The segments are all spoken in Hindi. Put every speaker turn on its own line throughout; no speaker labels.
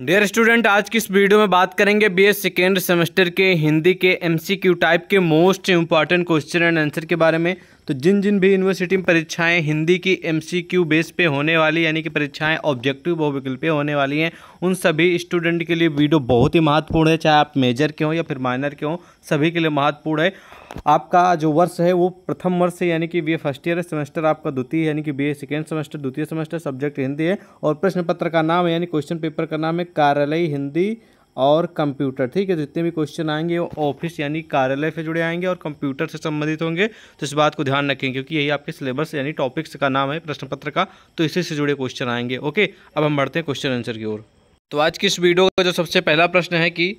डियर स्टूडेंट आज की इस वीडियो में बात करेंगे बी एस सेकेंड सेमेस्टर के हिंदी के एमसीक्यू टाइप के most important question and answer के बारे में तो जिन जिन भी यूनिवर्सिटी में परीक्षाएं हिंदी की एमसीक्यू बेस पे होने वाली यानी कि परीक्षाएं ऑब्जेक्टिव बहुविकल पे होने वाली हैं उन सभी स्टूडेंट के लिए वीडियो बहुत ही महत्वपूर्ण है चाहे आप मेजर के हों या फिर माइनर के हों सभी के लिए महत्वपूर्ण है आपका जो वर्ष है वो प्रथम वर्ष है यानी कि बी फर्स्ट ईयर सेमेस्टर आपका द्वितीय यानी कि बी ए सेकेंड सेमेस्टर द्वितीय सेमेस्टर सब्जेक्ट हिंदी है और प्रश्न पत्र का नाम यानी क्वेश्चन पेपर का नाम है कार्यालय हिंदी और कंप्यूटर ठीक है जितने भी क्वेश्चन आएंगे वो ऑफिस यानी कार्यालय से जुड़े आएंगे और कंप्यूटर से संबंधित होंगे तो इस बात को ध्यान रखें क्योंकि यही आपके सिलेबस यानी टॉपिक्स का नाम है प्रश्न पत्र का तो इसी से जुड़े क्वेश्चन आएंगे ओके अब हम बढ़ते हैं क्वेश्चन आंसर की ओर तो आज की इस वीडियो का जो सबसे पहला प्रश्न है कि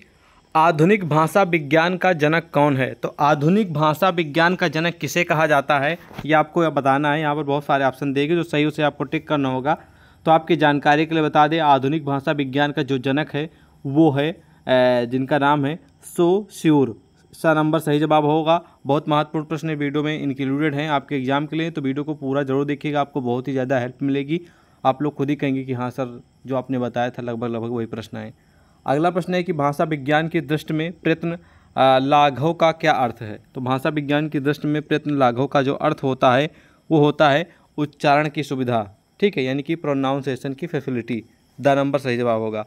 आधुनिक भाषा विज्ञान का जनक कौन है तो आधुनिक भाषा विज्ञान का जनक किसे कहा जाता है ये आपको यह बताना है यहाँ पर बहुत सारे ऑप्शन देगी जो सही उसे आपको टिक करना होगा तो आपकी जानकारी के लिए बता दें आधुनिक भाषा विज्ञान का जो जनक है वो है जिनका नाम है सो श्योर सा नंबर सही जवाब होगा बहुत महत्वपूर्ण प्रश्न वीडियो में इंक्लूडेड हैं आपके एग्जाम के लिए तो वीडियो को पूरा जरूर देखिएगा आपको बहुत ही ज़्यादा हेल्प मिलेगी आप लोग खुद ही कहेंगे कि हाँ सर जो आपने बताया था लगभग लगभग वही प्रश्न है अगला प्रश्न है कि भाषा विज्ञान की दृष्टि में प्रयत्न लाघव का क्या अर्थ है तो भाषा विज्ञान की दृष्टि में प्रयत्न लाघव का जो अर्थ होता है वो होता है उच्चारण की सुविधा ठीक है यानी कि प्रोनाउंसिएशन की फैसिलिटी द नंबर सही जवाब होगा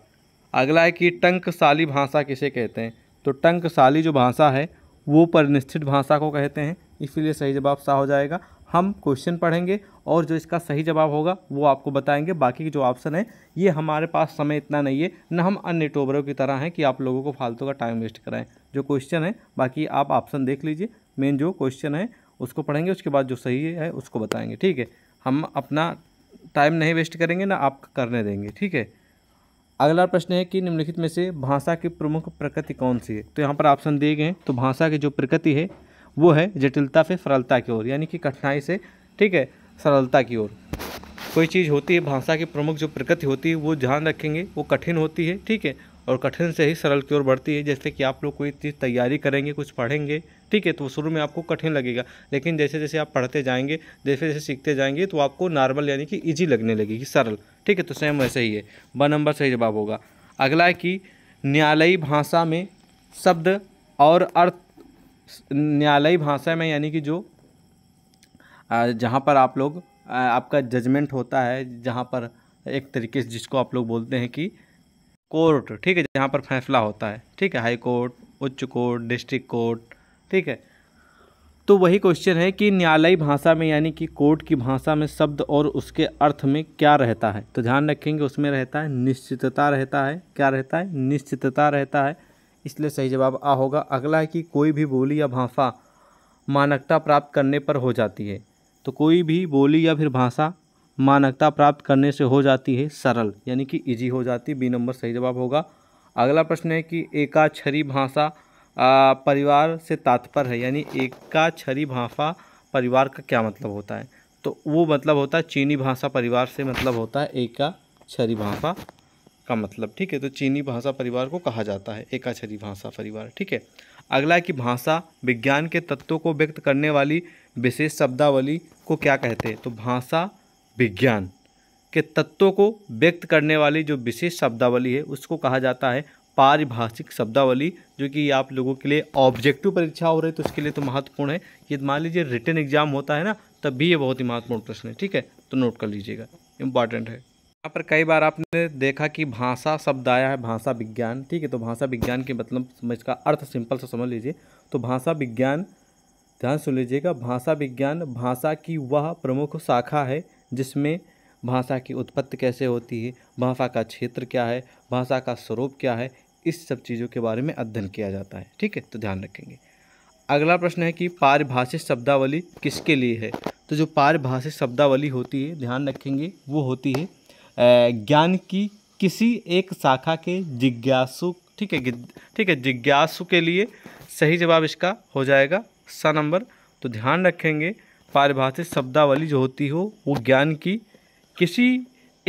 अगला है कि टंकशाली भाषा किसे कहते हैं तो टंकशाली जो भाषा है वो परनिश्चित भाषा को कहते हैं इसीलिए सही जवाब सा हो जाएगा हम क्वेश्चन पढ़ेंगे और जो इसका सही जवाब होगा वो आपको बताएंगे बाकी के जो ऑप्शन है ये हमारे पास समय इतना नहीं है ना हम अन्य टोबरों की तरह हैं कि आप लोगों को फालतू का टाइम वेस्ट कराएं जो क्वेश्चन है बाकी आप ऑप्शन देख लीजिए मेन जो क्वेश्चन है उसको पढ़ेंगे उसके बाद जो सही है उसको बताएँगे ठीक है हम अपना टाइम नहीं वेस्ट करेंगे ना आप करने देंगे ठीक है अगला प्रश्न है कि निम्नलिखित में से भाषा की प्रमुख प्रकृति कौन सी है तो यहाँ पर ऑप्शन दिए गए तो भाषा की जो प्रकृति है वो है जटिलता से सरलता की ओर यानी कि कठिनाई से ठीक है सरलता की ओर कोई चीज़ होती है भाषा की प्रमुख जो प्रकृति होती है वो ध्यान रखेंगे वो कठिन होती है ठीक है और कठिन से ही सरल की ओर बढ़ती है जैसे कि आप लोग कोई चीज़ तैयारी करेंगे कुछ पढ़ेंगे ठीक है तो शुरू में आपको कठिन लगेगा लेकिन जैसे जैसे आप पढ़ते जाएंगे जैसे जैसे सीखते जाएंगे तो आपको नॉर्मल यानी कि ईजी लगने लगेगी सरल ठीक है तो सेम वैसे ही है ब नंबर सही जवाब होगा अगला है कि न्यायालयी भाषा में शब्द और अर्थ न्यायालयी भाषा में यानी कि जो जहाँ पर आप लोग आपका जजमेंट होता है जहाँ पर एक तरीके से जिसको आप लोग बोलते हैं कि कोर्ट ठीक है जहाँ पर फैसला होता है ठीक है हाई कोर्ट उच्च कोर्ट डिस्ट्रिक्ट कोर्ट ठीक है तो वही क्वेश्चन है कि न्यायालयी भाषा में यानी कि कोर्ट की भाषा में शब्द और उसके अर्थ में क्या रहता है तो ध्यान रखेंगे उसमें रहता है निश्चितता रहता है क्या रहता है निश्चितता रहता है इसलिए सही जवाब आ होगा अगला है कि कोई भी बोली या भाषा मानकता प्राप्त करने पर हो जाती है तो कोई भी बोली या फिर भाषा मानकता प्राप्त करने से हो जाती है सरल यानी कि इजी हो जाती है बी नंबर सही जवाब होगा अगला प्रश्न है कि एकाक्षरी भाषा आ, परिवार से तात्पर्य है यानी एक का छरी भाफा परिवार का क्या मतलब होता है तो वो मतलब होता है चीनी भाषा परिवार से मतलब होता है एका छरी भाफा का मतलब ठीक है तो चीनी भाषा परिवार को कहा जाता है एका छरी भाषा परिवार ठीक है अगला है कि भाषा विज्ञान के तत्वों को व्यक्त करने वाली विशेष शब्दावली को क्या कहते हैं तो भाषा विज्ञान के तत्वों को व्यक्त करने वाली जो विशेष शब्दावली है उसको कहा जाता है पारिभाषिक शब्दावली जो कि आप लोगों के लिए ऑब्जेक्टिव परीक्षा हो रही है तो उसके लिए तो महत्वपूर्ण है ये मान लीजिए रिटर्न एग्जाम होता है ना तब भी ये बहुत ही महत्वपूर्ण प्रश्न है ठीक है तो नोट कर लीजिएगा इंपॉर्टेंट है यहाँ पर कई बार आपने देखा कि भाषा शब्द आया है भाषा विज्ञान ठीक है तो भाषा विज्ञान के मतलब इसका अर्थ सिंपल से समझ लीजिए तो भाषा विज्ञान ध्यान सुन लीजिएगा भाषा विज्ञान भाषा की वह प्रमुख शाखा है जिसमें भाषा की उत्पत्ति कैसे होती है भाषा का क्षेत्र क्या है भाषा का स्वरूप क्या है इस सब चीज़ों के बारे में अध्ययन किया जाता है ठीक है तो ध्यान रखेंगे अगला प्रश्न है कि पारिभाषिक शब्दावली किसके लिए है तो जो पारिभाषिक शब्दावली होती है ध्यान रखेंगे वो होती है ज्ञान की किसी एक शाखा के जिज्ञासु ठीक है ठीक है जिज्ञासु के लिए सही जवाब इसका हो जाएगा स नंबर तो ध्यान रखेंगे पारिभाषिक शब्दावली जो होती हो वो ज्ञान की किसी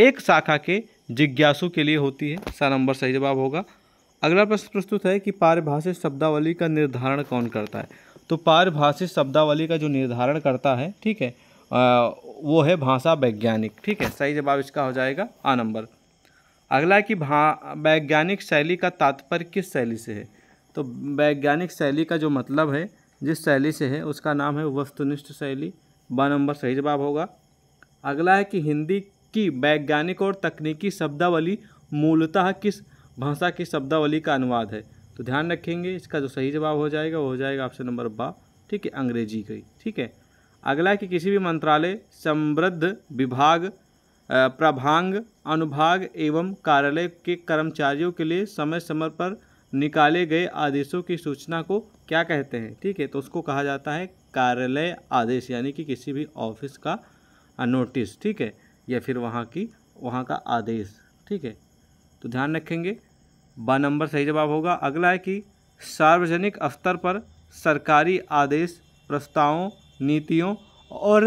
एक शाखा के जिज्ञासु के लिए होती है स नंबर सही जवाब होगा अगला प्रश्न प्रस्तुत है कि पारिभाषिक शब्दावली का निर्धारण कौन करता है तो पारिभाषिक शब्दावली का जो निर्धारण करता है ठीक है आ, वो है भाषा वैज्ञानिक ठीक है सही जवाब इसका हो जाएगा आ नंबर अगला कि भा वैज्ञानिक शैली का तात्पर्य किस शैली से है तो वैज्ञानिक शैली का जो मतलब है जिस शैली से है उसका नाम है वस्तुनिष्ठ शैली ब नंबर सही जवाब होगा अगला है कि हिंदी की वैज्ञानिक और तकनीकी शब्दावली मूलतः किस भाषा की शब्दावली का अनुवाद है तो ध्यान रखेंगे इसका जो सही जवाब हो जाएगा वो हो जाएगा ऑप्शन नंबर बा ठीक है अंग्रेजी का ठीक है अगला कि किसी भी मंत्रालय समृद्ध विभाग प्रभांग अनुभाग एवं कार्यालय के कर्मचारियों के लिए समय समय पर निकाले गए आदेशों की सूचना को क्या कहते हैं ठीक है तो उसको कहा जाता है कार्यालय आदेश यानी कि किसी भी ऑफिस का नोटिस ठीक है या फिर वहाँ की वहाँ का आदेश ठीक है तो ध्यान रखेंगे ब नंबर सही जवाब होगा अगला है कि सार्वजनिक स्तर पर सरकारी आदेश प्रस्तावों नीतियों और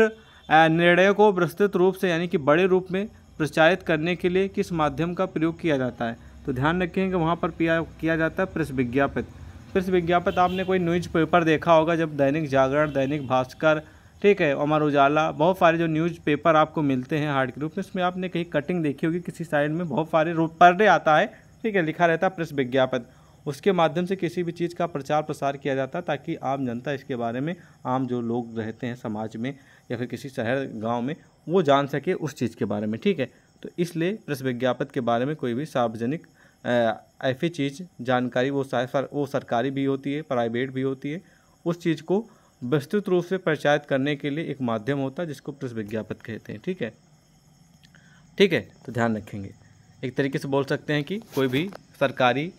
निर्णयों को विस्तृत रूप से यानी कि बड़े रूप में प्रचारित करने के लिए किस माध्यम का प्रयोग किया जाता है तो ध्यान रखें कि वहाँ पर किया जाता है प्रेस विज्ञापित प्रेस विज्ञापित आपने कोई न्यूज पेपर देखा होगा जब दैनिक जागरण दैनिक भास्कर ठीक है अमर उजाला बहुत सारे जो न्यूज पेपर आपको मिलते हैं हार्ड के रूप में उसमें आपने कहीं कटिंग देखी होगी किसी साइड में बहुत सारे पर्दे आता है ठीक है लिखा रहता है प्रेस विज्ञापन उसके माध्यम से किसी भी चीज़ का प्रचार प्रसार किया जाता ताकि आम जनता इसके बारे में आम जो लोग रहते हैं समाज में या फिर किसी शहर गाँव में वो जान सके उस चीज़ के बारे में ठीक है तो इसलिए प्रेस विज्ञापन के बारे में कोई भी सार्वजनिक ऐसी चीज़ जानकारी वो सर, वो सरकारी भी होती है प्राइवेट भी होती है उस चीज़ को विस्तृत रूप से प्रचारित करने के लिए एक माध्यम होता है जिसको प्रेस विज्ञापन कहते हैं ठीक है ठीक है तो ध्यान रखेंगे एक तरीके से बोल सकते हैं कि कोई भी सरकारी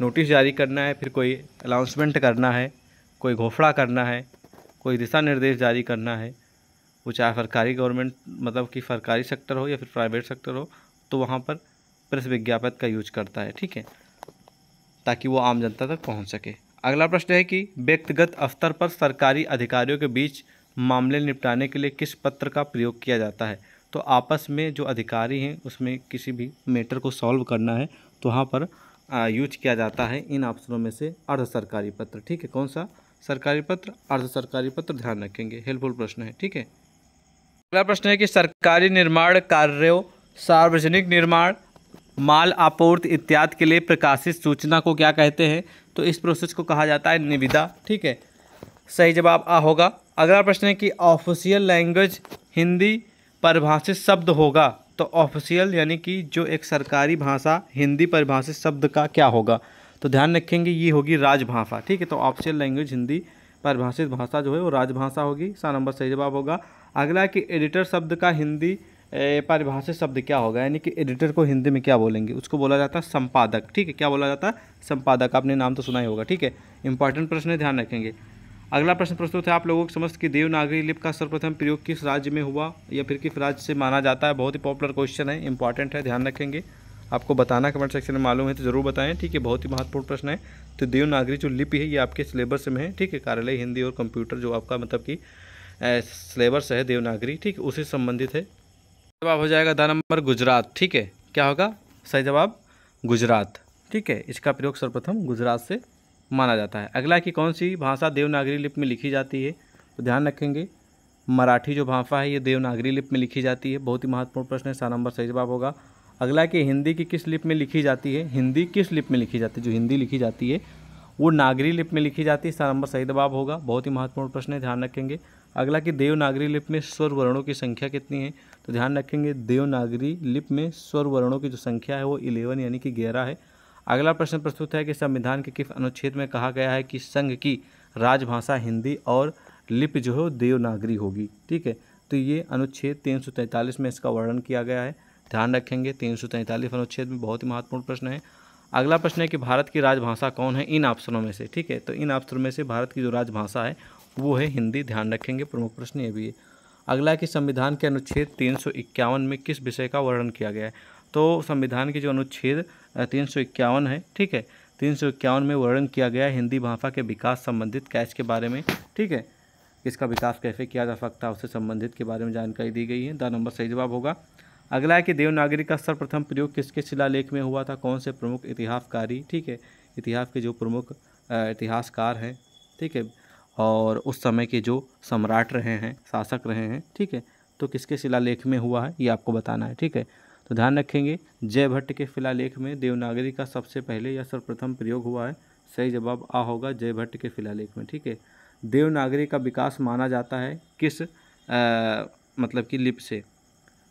नोटिस जारी करना है फिर कोई अनाउंसमेंट करना है कोई घोषणा करना है कोई दिशा निर्देश जारी करना है वो चाहे सरकारी गवर्नमेंट मतलब कि सरकारी सेक्टर हो या फिर प्राइवेट सेक्टर हो तो वहाँ पर प्रेस विज्ञापन का यूज करता है ठीक है ताकि वो आम जनता तक पहुँच सके अगला प्रश्न है कि व्यक्तिगत स्तर पर सरकारी अधिकारियों के बीच मामले निपटाने के लिए किस पत्र का प्रयोग किया जाता है तो आपस में जो अधिकारी हैं उसमें किसी भी मैटर को सॉल्व करना है तो वहाँ पर यूज किया जाता है इन ऑप्शनों में से अर्ध सरकारी पत्र ठीक है कौन सा सरकारी पत्र अर्ध सरकारी पत्र ध्यान रखेंगे हेल्पफुल प्रश्न है ठीक है अगला प्रश्न है कि सरकारी निर्माण कार्यों सार्वजनिक निर्माण माल आपूर्ति इत्यादि के लिए प्रकाशित सूचना को क्या कहते हैं तो इस प्रोसेस को कहा जाता है निविदा ठीक है सही जवाब आ होगा अगला प्रश्न है कि ऑफिशियल लैंग्वेज हिंदी परिभाषित शब्द होगा तो ऑफिशियल यानी कि जो एक सरकारी भाषा हिंदी परिभाषित शब्द का क्या होगा तो ध्यान रखेंगे ये होगी राजभाषा ठीक है तो ऑफिशियल लैंग्वेज हिंदी परिभाषित भाषा जो है वो राजभाषा होगी सा नंबर सही जवाब होगा अगला है कि एडिटर शब्द का हिंदी परिभाषित शब्द क्या होगा यानी कि एडिटर को हिंदी में क्या बोलेंगे उसको बोला जाता है संपादक ठीक है क्या बोला जाता है संपादक आपने नाम तो सुना ही होगा ठीक है इंपॉर्टेंट प्रश्न ध्यान रखेंगे अगला प्रश्न प्रस्तुत है आप लोगों के समस्त की देवनागरी लिप का सर्वप्रथम प्रयोग किस राज्य में हुआ या फिर किस राज्य से माना जाता है बहुत ही पॉपुलर क्वेश्चन है इंपॉर्टेंट है ध्यान रखेंगे आपको बताना कमेंट सेक्शन में मालूम है तो ज़रूर बताएं ठीक है बहुत ही महत्वपूर्ण प्रश्न है तो देवनागरी जो लिपि है ये आपके सिलेबस में है ठीक है कार्यालय हिंदी और कंप्यूटर जो आपका मतलब कि सिलेबस है देवनागरी ठीक उसे संबंधित है जवाब हो जाएगा दा नंबर गुजरात ठीक है क्या होगा सही जवाब गुजरात ठीक है इसका प्रयोग सर्वप्रथम गुजरात से माना जाता है अगला कि कौन सी भाषा देवनागरी लिपि में लिखी जाती है तो ध्यान रखेंगे मराठी जो भाषा है ये देवनागरी लिपि में लिखी जाती है बहुत ही महत्वपूर्ण प्रश्न है सारा नंबर सही जवाब होगा अगला कि हिंदी की किस लिपि में लिखी जाती है हिंदी किस लिपि में लिखी जाती है जो हिंदी लिखी जाती है वो नागरी लिपि में लिखी जाती है सारा नंबर सही जवाब होगा बहुत ही महत्वपूर्ण प्रश्न है ध्यान रखेंगे अगला कि देवनागरी लिपि में स्वर वर्णों की संख्या कितनी है तो ध्यान रखेंगे देवनागरी लिपि में स्वर वर्णों की जो संख्या है वो इलेवन यानी कि ग्यारह है अगला प्रश्न प्रस्तुत है कि संविधान के किस अनुच्छेद में कहा गया है कि संघ की राजभाषा हिंदी और लिपि जो है देवनागरी होगी ठीक है तो ये अनुच्छेद तीन में इसका वर्णन किया गया है ध्यान रखेंगे तीन अनुच्छेद में बहुत ही महत्वपूर्ण प्रश्न है अगला प्रश्न है कि भारत की राजभाषा कौन है इन ऑप्शनों में से ठीक है तो इन ऑप्शनों में से भारत की जो राजभाषा है वो है हिंदी ध्यान रखेंगे प्रमुख प्रश्न ये भी है अगला कि संविधान के अनुच्छेद तीन में किस विषय का वर्णन किया गया है तो संविधान के जो अनुच्छेद तीन सौ इक्यावन है ठीक है तीन सौ इक्यावन में वर्णन किया गया हिंदी भाषा के विकास संबंधित कैच के बारे में ठीक है इसका विकास कैसे किया जा सकता है उससे संबंधित के बारे में जानकारी दी गई है द नंबर सही जवाब होगा अगला है कि देवनागरी का सर्वप्रथम प्रयोग किसके शिलालेख में हुआ था कौन से प्रमुख इतिहासकारी ठीक है इतिहास के जो प्रमुख इतिहासकार हैं ठीक है और उस समय के जो सम्राट रहे हैं शासक रहे हैं ठीक है तो किसके शिलालेख में हुआ है ये आपको बताना है ठीक है तो ध्यान रखेंगे जय भट्ट के फिलालेख में देवनागरी का सबसे पहले या सर्वप्रथम प्रयोग हुआ है सही जवाब आ होगा जय भट्ट के फिलालेख में ठीक है देवनागरी का विकास माना जाता है किस आ, मतलब कि लिप से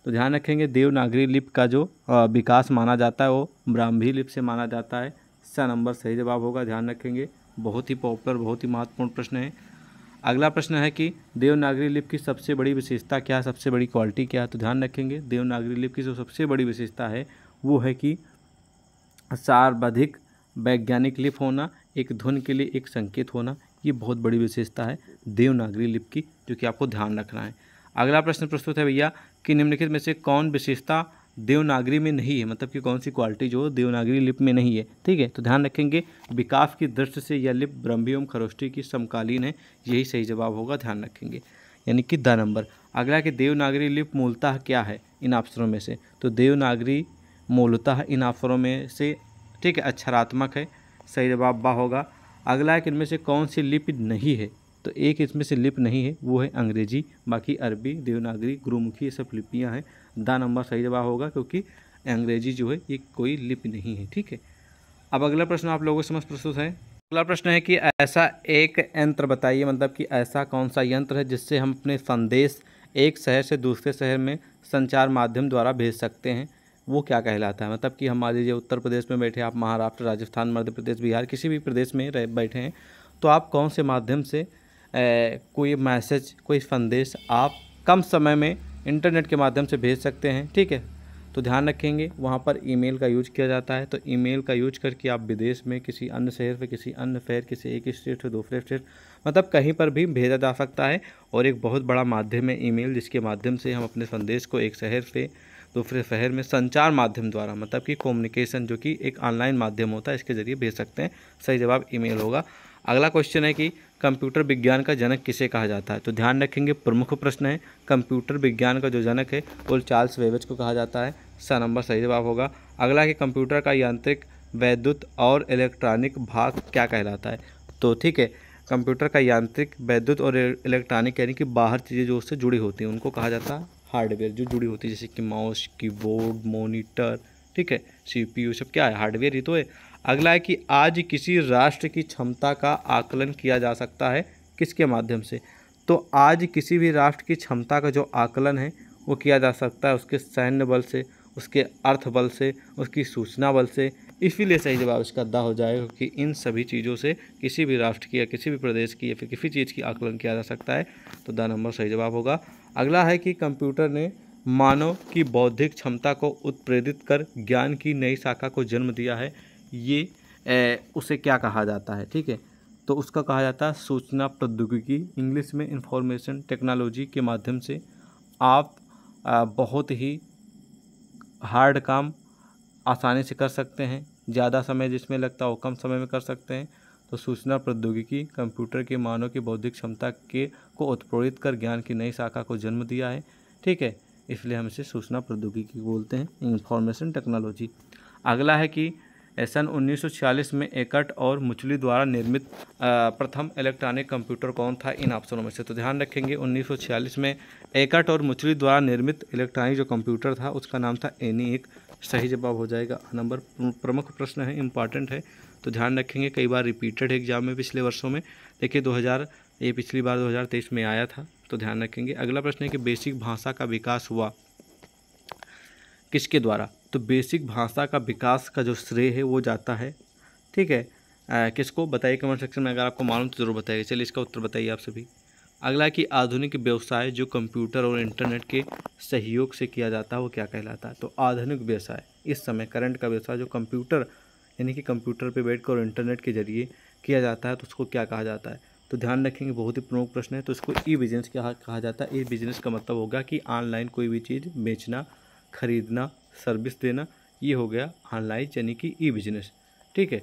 तो ध्यान रखेंगे देवनागरी लिप का जो विकास माना जाता है वो ब्राह्मी लिप से माना जाता है इसका नंबर सही जवाब होगा ध्यान रखेंगे बहुत ही पॉपुलर बहुत ही महत्वपूर्ण प्रश्न है अगला प्रश्न है कि देवनागरी लिपि की सबसे बड़ी विशेषता क्या है सबसे बड़ी क्वालिटी क्या है तो ध्यान रखेंगे देवनागरी लिपि की जो सबसे बड़ी विशेषता है वो है कि सर्वाधिक वैज्ञानिक लिप होना एक धुन के लिए एक संकेत होना ये बहुत बड़ी विशेषता है देवनागरी लिप की जो कि आपको ध्यान रखना है अगला प्रश्न प्रस्तुत है भैया कि निम्नलिखित में से कौन विशेषता देवनागरी में नहीं है मतलब कि कौन सी क्वालिटी जो देवनागरी लिप में नहीं है ठीक है तो ध्यान रखेंगे विकास की दृष्टि से यह लिप एवं खरोष्टी की समकालीन है यही सही जवाब होगा ध्यान रखेंगे यानी कि द नंबर अगला कि देवनागरी लिप मूलतः क्या है इन अवसरों में से तो देवनागरी मूलतः इन अवसरों में से ठीक है अक्षरात्मक है सही जवाब बा होगा अगला है कि इनमें से कौन सी लिप नहीं है तो एक इसमें से लिप नहीं है वो है अंग्रेजी बाकी अरबी देवनागरी गुरुमुखी ये सब लिपियाँ हैं द नंबर सही जवाब होगा क्योंकि अंग्रेजी जो है ये कोई लिपि नहीं है ठीक है अब अगला प्रश्न आप लोगों के समझ प्रस्तुत है अगला प्रश्न है कि ऐसा एक यंत्र बताइए मतलब कि ऐसा कौन सा यंत्र है जिससे हम अपने संदेश एक शहर से दूसरे शहर में संचार माध्यम द्वारा भेज सकते हैं वो क्या कहलाता है मतलब कि हम मान लीजिए उत्तर प्रदेश में बैठे आप महाराष्ट्र राजस्थान मध्य प्रदेश बिहार किसी भी प्रदेश में रह बैठे हैं तो आप कौन से माध्यम से ए, कोई मैसेज कोई संदेश आप कम समय में इंटरनेट के माध्यम से भेज सकते हैं ठीक है तो ध्यान रखेंगे वहाँ पर ईमेल का यूज किया जाता है तो ईमेल का यूज करके आप विदेश में किसी अन्य शहर पर किसी अन्य शहर किसी एक स्टेट से दूसरे स्टेट मतलब कहीं पर भी भेजा जा सकता है और एक बहुत बड़ा माध्यम है ईमेल जिसके माध्यम से हम अपने संदेश को एक शहर से दूसरे शहर में संचार माध्यम द्वारा मतलब कि कम्युनिकेशन जो कि एक ऑनलाइन माध्यम होता है इसके ज़रिए भेज सकते हैं सही जवाब ई होगा अगला क्वेश्चन है कि कंप्यूटर विज्ञान का जनक किसे कहा जाता है तो ध्यान रखेंगे प्रमुख प्रश्न है कंप्यूटर विज्ञान का जो जनक है वो चार्ल्स वेवेज को कहा जाता है सा नंबर सही जवाब होगा अगला कि कंप्यूटर का यांत्रिक वैद्युत और इलेक्ट्रॉनिक भाग क्या कहलाता है तो ठीक है कंप्यूटर का यांत्रिक वैद्युत और इलेक्ट्रॉनिक यानी कि बाहर चीज़ें जो उससे जुड़ी होती हैं उनको कहा जाता है हार्डवेयर जो जुड़ी होती है जैसे कि माउस कीबोर्ड मोनिटर ठीक है सीपीयू सब क्या है हार्डवेयर ही तो है अगला है कि आज किसी राष्ट्र की क्षमता का आकलन किया जा सकता है किसके माध्यम से तो आज किसी भी राष्ट्र की क्षमता का जो आकलन है वो किया जा सकता है उसके सैन्य बल से उसके अर्थ बल से उसकी सूचना बल से इसीलिए सही जवाब इसका दा हो जाएगा कि इन सभी चीज़ों से किसी भी राष्ट्र की या किसी भी प्रदेश की या फिर किसी चीज़ की आकलन किया जा सकता है तो दा नंबर सही जवाब होगा अगला है कि कंप्यूटर ने मानव की बौद्धिक क्षमता को उत्प्रेरित कर ज्ञान की नई शाखा को जन्म दिया है ये ए, उसे क्या कहा जाता है ठीक है तो उसका कहा जाता है सूचना प्रौद्योगिकी इंग्लिश में इंफॉर्मेशन टेक्नोलॉजी के माध्यम से आप आ, बहुत ही हार्ड काम आसानी से कर सकते हैं ज़्यादा समय जिसमें लगता हो कम समय में कर सकते हैं तो सूचना प्रौद्योगिकी कंप्यूटर के मानव की बौद्धिक क्षमता के को उत्प्रेरित कर ज्ञान की नई शाखा को जन्म दिया है ठीक है इसलिए हम इसे सूचना प्रौद्योगिकी बोलते हैं इंफॉर्मेशन टेक्नोलॉजी अगला है कि सन 1946 में एकट और मुचली द्वारा निर्मित प्रथम इलेक्ट्रॉनिक कंप्यूटर कौन था इन ऑप्शनों में से तो ध्यान रखेंगे 1946 में एकट और मुचली द्वारा निर्मित इलेक्ट्रॉनिक जो कंप्यूटर था उसका नाम था एनी एक सही जवाब हो जाएगा नंबर प्रमुख प्रश्न है इंपॉर्टेंट है तो ध्यान रखेंगे कई बार रिपीटेड है एग्जाम में पिछले वर्षों में देखिए दो ये पिछली बार दो में आया था तो ध्यान रखेंगे अगला प्रश्न है कि बेसिक भाषा का विकास हुआ किसके द्वारा तो बेसिक भाषा का विकास का जो श्रेय है वो जाता है ठीक है आ, किसको बताइए कमेंट सेक्शन में अगर आपको मालूम तो ज़रूर बताइए चलिए इसका उत्तर बताइए आप सभी अगला कि आधुनिक व्यवसाय जो कंप्यूटर और इंटरनेट के सहयोग से किया जाता है वो क्या कहलाता है तो आधुनिक व्यवसाय इस समय करंट का व्यवसाय जो कंप्यूटर यानी कि कंप्यूटर पर बैठ और इंटरनेट के जरिए किया जाता है तो उसको क्या कहा जाता है तो ध्यान रखेंगे बहुत ही प्रमुख प्रश्न है तो इसको ई बिजनेस क्या कहा जाता है ई बिजनेस का मतलब होगा कि ऑनलाइन कोई भी चीज़ बेचना खरीदना सर्विस देना ये हो गया ऑनलाइन यानी कि ई बिजनेस ठीक है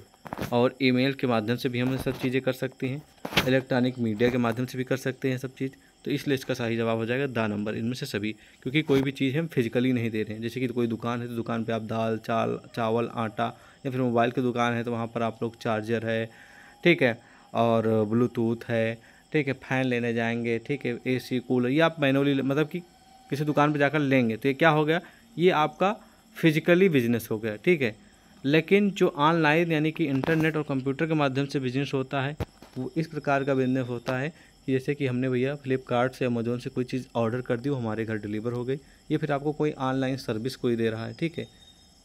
और ईमेल के माध्यम से भी हम सब चीज़ें कर सकते हैं इलेक्ट्रॉनिक मीडिया के माध्यम से भी कर सकते हैं सब चीज़ तो इसलिए इसका सही जवाब हो जाएगा दा नंबर इनमें से सभी क्योंकि कोई भी चीज़ हम फिजिकली नहीं दे रहे हैं जैसे कि कोई दुकान है तो दुकान पे आप दाल चाल चावल आटा या फिर मोबाइल की दुकान है तो वहाँ पर आप लोग चार्जर है ठीक है और ब्लूटूथ है ठीक है फ़ैन लेने जाएंगे ठीक है एसी कूलर या आप मैनुअली मतलब कि किसी दुकान पर जाकर लेंगे तो ये क्या हो गया ये आपका फिजिकली बिजनेस हो गया ठीक है लेकिन जो ऑनलाइन यानी कि इंटरनेट और कंप्यूटर के माध्यम से बिजनेस होता है वो इस प्रकार का बिजनेस होता है जैसे कि हमने भैया फ्लिपकार्ट से अमेजोन से कोई चीज़ ऑर्डर कर दी वो हमारे घर डिलीवर हो गई ये फिर आपको कोई ऑनलाइन सर्विस कोई दे रहा है ठीक है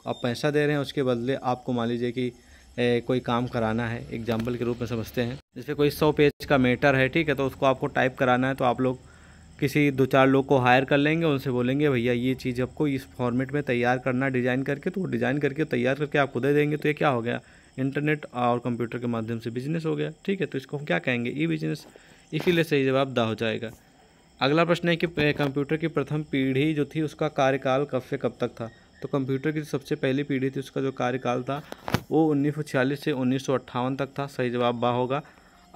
आप पैसा दे रहे हैं उसके बदले आपको मान लीजिए कि ए, कोई काम कराना है एग्जाम्पल के रूप में समझते हैं जैसे कोई सौ पेज का मेटर है ठीक है तो उसको आपको टाइप कराना है तो आप लोग किसी दो चार लोग को हायर कर लेंगे उनसे बोलेंगे भैया ये चीज़ आपको इस फॉर्मेट में तैयार करना डिज़ाइन करके तो वो डिज़ाइन करके तैयार करके आपको दे देंगे तो ये क्या हो गया इंटरनेट और कंप्यूटर के माध्यम से बिजनेस हो गया ठीक है तो इसको हम क्या कहेंगे ई बिजनेस इसीलिए सही जवाब दा हो जाएगा अगला प्रश्न है कि कंप्यूटर की प्रथम पीढ़ी जो थी उसका कार्यकाल कब से कब तक था तो कंप्यूटर की सबसे पहली पीढ़ी थी उसका जो कार्यकाल था वो उन्नीस से उन्नीस तक था सही जवाब बा होगा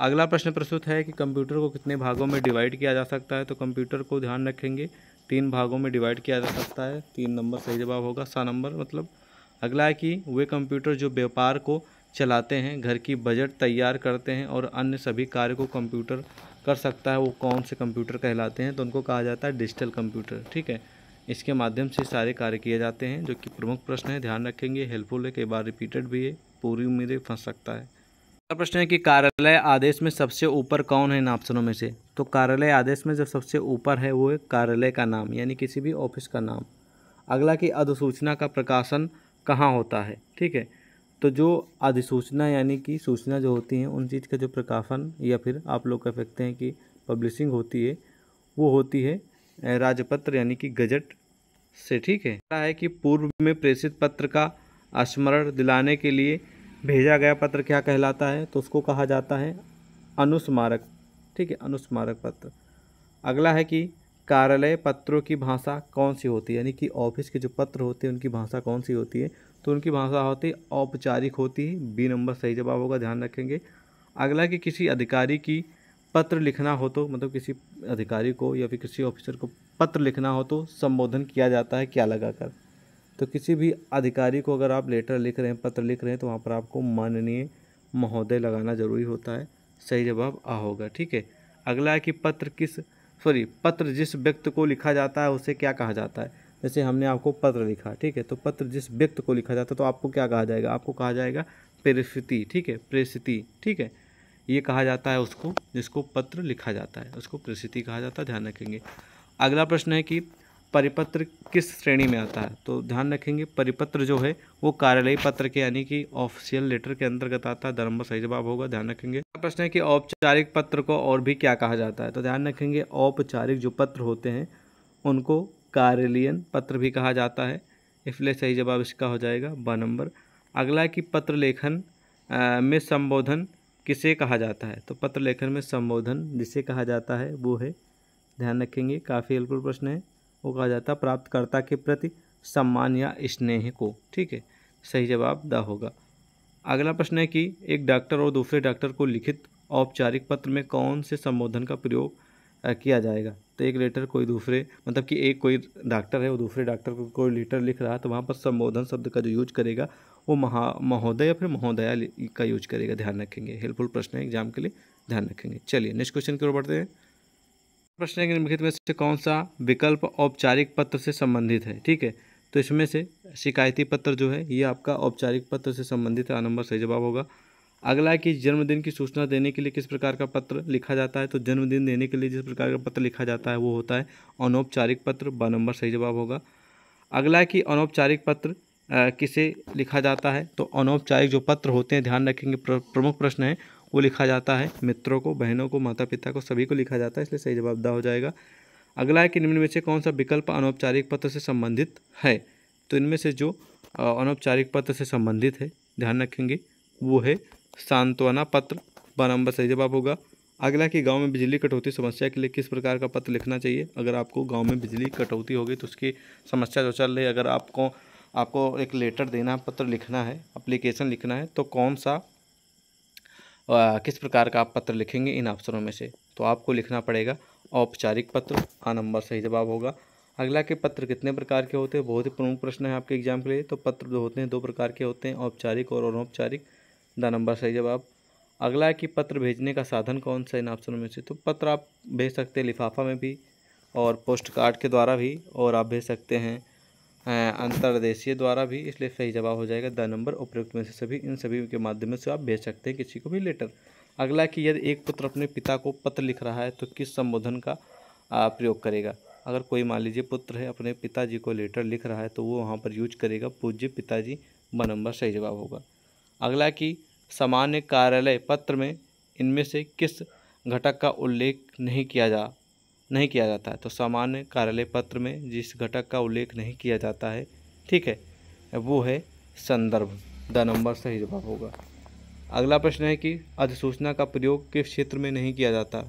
अगला प्रश्न प्रस्तुत है कि कंप्यूटर को कितने भागों में डिवाइड किया जा सकता है तो कंप्यूटर को ध्यान रखेंगे तीन भागों में डिवाइड किया जा सकता है तीन नंबर सही जवाब होगा सा नंबर मतलब अगला है कि वे कंप्यूटर जो व्यापार को चलाते हैं घर की बजट तैयार करते हैं और अन्य सभी कार्य को कंप्यूटर कर सकता है वो कौन से कंप्यूटर कहलाते हैं तो उनको कहा जाता है डिजिटल कंप्यूटर ठीक है इसके माध्यम से सारे कार्य किए जाते हैं जो कि प्रमुख प्रश्न है ध्यान रखेंगे हेल्पफुल है कई बार रिपीटेड भी है पूरी उम्मीदें फंस सकता है प्रश्न है कि कार्यालय आदेश में सबसे ऊपर कौन है इन ऑप्शनों में से तो कार्यालय आदेश में जो सबसे ऊपर है वो है कार्यालय का नाम यानी किसी भी ऑफिस का नाम अगला कि अधिसूचना का प्रकाशन कहाँ होता है ठीक है तो जो अधिसूचना यानी कि सूचना जो होती है उन चीज़ का जो प्रकाशन या फिर आप लोग कह सकते हैं कि पब्लिशिंग होती है वो होती है राजपत्र यानी कि गजट से ठीक है है कि पूर्व में प्रेषित पत्र का स्मरण दिलाने के लिए भेजा गया पत्र क्या कहलाता है तो उसको कहा जाता है अनुस्मारक ठीक है अनुस्मारक पत्र अगला है कि कार्यालय पत्रों की भाषा कौन सी होती है यानी कि ऑफिस के जो पत्र होते हैं उनकी भाषा कौन सी होती है तो उनकी भाषा होती है औपचारिक होती है बी नंबर सही जवाब होगा ध्यान रखेंगे अगला कि किसी अधिकारी की पत्र लिखना हो तो मतलब किसी अधिकारी को या फिर किसी ऑफिसर को पत्र लिखना हो तो संबोधन किया जाता है क्या लगाकर तो किसी भी अधिकारी को अगर आप लेटर लिख रहे हैं पत्र लिख रहे हैं तो वहाँ पर आपको माननीय महोदय लगाना ज़रूरी होता है सही जवाब आ होगा ठीक है अगला है कि पत्र किस सॉरी पत्र जिस व्यक्ति को लिखा जाता है उसे क्या कहा जाता है जैसे हमने आपको पत्र लिखा ठीक है तो पत्र जिस व्यक्ति को लिखा जाता है तो आपको क्या कहा जाएगा आपको कहा जाएगा परिस्थिति ठीक है परिस्थिति ठीक है ये कहा जाता है उसको जिसको पत्र लिखा जाता है उसको परिस्थिति कहा जाता है ध्यान रखेंगे अगला प्रश्न है कि परिपत्र किस श्रेणी में आता है तो ध्यान रखेंगे परिपत्र जो है वो कार्यालय पत्र के यानी कि ऑफिशियल लेटर के अंतर्गत आता है धर्म सही जवाब होगा ध्यान रखेंगे प्रश्न है कि औपचारिक पत्र को और भी क्या कहा जाता है तो ध्यान रखेंगे औपचारिक जो पत्र होते हैं उनको कार्यालयन पत्र भी कहा जाता है इसलिए सही जवाब इसका हो जाएगा ब नंबर अगला कि पत्र लेखन में संबोधन किसे कहा जाता है तो पत्र लेखन में संबोधन जिसे कहा जाता है वो है ध्यान रखेंगे काफ़ी हेल्पफुल प्रश्न है वो कहा जाता है प्राप्तकर्ता के प्रति सम्मान या स्नेह को ठीक है सही जवाब द होगा अगला प्रश्न है कि एक डॉक्टर और दूसरे डॉक्टर को लिखित औपचारिक पत्र में कौन से संबोधन का प्रयोग किया जाएगा तो एक लेटर कोई दूसरे मतलब कि एक कोई डॉक्टर है वो दूसरे डॉक्टर को कोई लेटर लिख रहा है तो वहाँ पर संबोधन शब्द का जो यूज करेगा वो महा महोदय या फिर महोदया का यूज करेगा ध्यान रखेंगे हेल्पफुल प्रश्न है एग्जाम के लिए ध्यान रखेंगे चलिए नेक्स्ट क्वेश्चन की ओर बढ़ते हैं प्रश्न है निम्नलिखित में से कौन सा विकल्प औपचारिक पत्र से संबंधित है ठीक है तो इसमें से शिकायती पत्र जो है ये आपका औपचारिक पत्र से संबंधित है नंबर सही जवाब होगा अगला है कि जन्मदिन की सूचना देने के लिए किस प्रकार का पत्र लिखा जाता है तो जन्मदिन देने के लिए जिस प्रकार का पत्र लिखा जाता है वो होता है अनौपचारिक पत्र ब नंबर सही जवाब होगा अगला है कि अनौपचारिक पत्र किसे लिखा जाता है तो अनौपचारिक जो पत्र होते हैं ध्यान रखेंगे प्रमुख प्रश्न है वो लिखा जाता है मित्रों को बहनों को माता पिता को सभी को लिखा जाता है इसलिए सही जवाब दा हो जाएगा अगला है कि निम्न में से कौन सा विकल्प अनौपचारिक पत्र से संबंधित है तो इनमें से जो अनौपचारिक पत्र से संबंधित है ध्यान रखेंगे वो है सांत्वना पत्र ब नंबर सही जवाब होगा अगला कि गांव में बिजली कटौती समस्या के लिए किस प्रकार का पत्र लिखना चाहिए अगर आपको गांव में बिजली कटौती होगी तो उसकी समस्या जो चल रही है अगर आपको आपको एक लेटर देना पत्र लिखना है अप्लीकेशन लिखना है तो कौन सा किस प्रकार का आप पत्र लिखेंगे इन अवसरों में से तो आपको लिखना पड़ेगा औपचारिक पत्र आ हाँ, नंबर सही जवाब होगा अगला के पत्र कितने प्रकार के होते हैं बहुत ही प्रमुख प्रश्न है आपके एग्जाम के लिए तो पत्र जो होते हैं दो प्रकार के होते हैं औपचारिक और अनौपचारिक द नंबर सही जवाब अगला है कि पत्र भेजने का साधन कौन सा इन ऑप्शनों में से तो पत्र आप भेज सकते हैं लिफाफा में भी और पोस्ट कार्ड के द्वारा भी और आप भेज सकते हैं अंतर्देशीय द्वारा भी इसलिए सही जवाब हो जाएगा द नंबर उपयुक्त में से सभी इन सभी के माध्यम से आप भेज सकते हैं किसी को भी लेटर अगला कि यदि एक पुत्र अपने पिता को पत्र लिख रहा है तो किस संबोधन का प्रयोग करेगा अगर कोई मान लीजिए पुत्र है अपने पिताजी को लेटर लिख रहा है तो वो वहाँ पर यूज करेगा पूज्य पिताजी ब नंबर सही जवाब होगा अगला कि सामान्य कार्यालय पत्र में इनमें से किस घटक का उल्लेख नहीं किया जा नहीं किया जाता है तो सामान्य कार्यालय पत्र में जिस घटक का उल्लेख नहीं किया जाता है ठीक है वो है संदर्भ द नंबर सही जवाब होगा अगला प्रश्न है कि अधिसूचना का प्रयोग किस क्षेत्र में नहीं किया जाता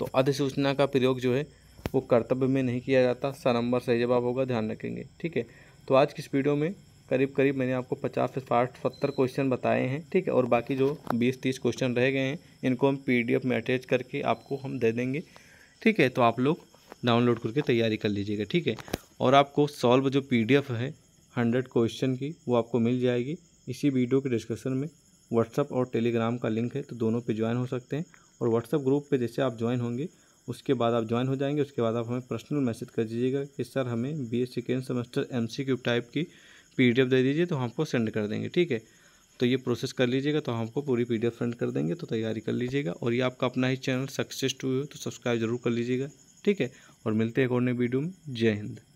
तो अधिसूचना का प्रयोग जो है वो कर्तव्य में नहीं किया जाता स नंबर सही जवाब होगा ध्यान रखेंगे ठीक है तो आज की इस वीडियो में करीब करीब मैंने आपको पचास से साठ सत्तर क्वेश्चन बताए हैं ठीक है और बाकी जो बीस तीस क्वेश्चन रह गए हैं इनको हम पी में अटैच करके आपको हम दे देंगे ठीक है तो आप लोग डाउनलोड करके तैयारी कर लीजिएगा ठीक है और आपको सॉल्व जो पीडीएफ है हंड्रेड क्वेश्चन की वो आपको मिल जाएगी इसी वीडियो के डिस्कशन में व्हाट्सअप और टेलीग्राम का लिंक है तो दोनों पे ज्वाइन हो सकते हैं और व्हाट्सअप ग्रुप पे जैसे आप ज्वाइन होंगे उसके बाद आप ज्वाइन हो जाएंगे उसके बाद आप हमें पर्सनल मैसेज कर दीजिएगा कि सर हमें B A second semester M type की पी दे दीजिए तो हम आपको सेंड कर देंगे ठीक है तो ये प्रोसेस कर लीजिएगा तो हम आपको पूरी पी डी सेंड कर देंगे तो तैयारी कर लीजिएगा और ये आपका अपना ही चैनल सक्सेस टू है तो सब्सक्राइब जरूर कर लीजिएगा ठीक है और मिलते हैं एक और नए वीडियो में जय हिंद